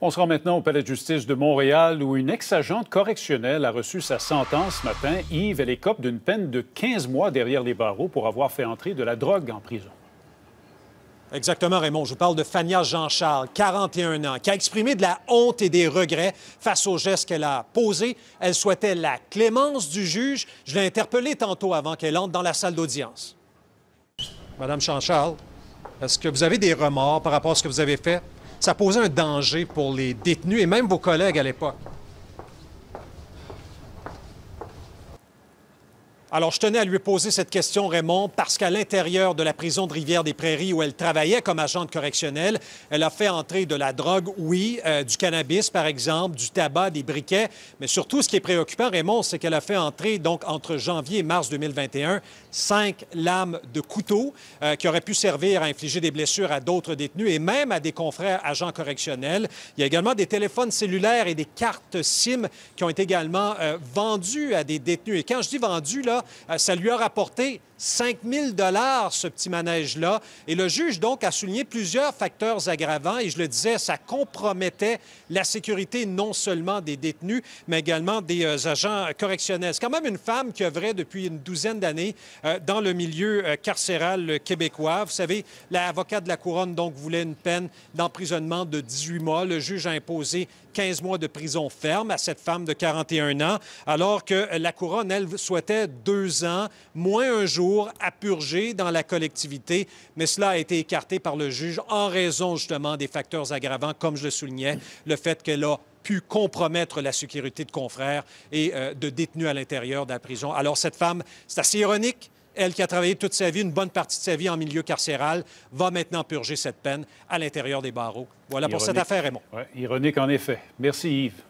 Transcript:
On se rend maintenant au palais de justice de Montréal où une ex-agente correctionnelle a reçu sa sentence ce matin. Yves, elle écope d'une peine de 15 mois derrière les barreaux pour avoir fait entrer de la drogue en prison. Exactement, Raymond. Je vous parle de Fania Jean-Charles, 41 ans, qui a exprimé de la honte et des regrets face aux gestes qu'elle a posés. Elle souhaitait la clémence du juge. Je l'ai interpellée tantôt avant qu'elle entre dans la salle d'audience. Madame Jean-Charles, est-ce que vous avez des remords par rapport à ce que vous avez fait? ça posait un danger pour les détenus et même vos collègues à l'époque. Alors, je tenais à lui poser cette question, Raymond, parce qu'à l'intérieur de la prison de Rivière-des-Prairies, où elle travaillait comme agente correctionnelle, elle a fait entrer de la drogue, oui, euh, du cannabis, par exemple, du tabac, des briquets. Mais surtout, ce qui est préoccupant, Raymond, c'est qu'elle a fait entrer, donc, entre janvier et mars 2021, cinq lames de couteau euh, qui auraient pu servir à infliger des blessures à d'autres détenus et même à des confrères agents correctionnels. Il y a également des téléphones cellulaires et des cartes SIM qui ont été également euh, vendues vendus à des détenus. Et quand je dis vendues, là, euh, ça lui a rapporté 5 000 ce petit manège-là. Et le juge, donc, a souligné plusieurs facteurs aggravants. Et je le disais, ça compromettait la sécurité non seulement des détenus, mais également des euh, agents correctionnels. C'est quand même une femme qui œuvrait depuis une douzaine d'années euh, dans le milieu carcéral québécois. Vous savez, l'avocat de la Couronne, donc, voulait une peine d'emprisonnement de 18 mois. Le juge a imposé 15 mois de prison ferme à cette femme de 41 ans, alors que la Couronne, elle, souhaitait deux ans, moins un jour à purger dans la collectivité, mais cela a été écarté par le juge en raison justement des facteurs aggravants, comme je le soulignais, le fait qu'elle a pu compromettre la sécurité de confrères et euh, de détenus à l'intérieur de la prison. Alors cette femme, c'est assez ironique, elle qui a travaillé toute sa vie, une bonne partie de sa vie en milieu carcéral, va maintenant purger cette peine à l'intérieur des barreaux. Voilà pour cette affaire, Raymond. ironique en effet. Merci Yves.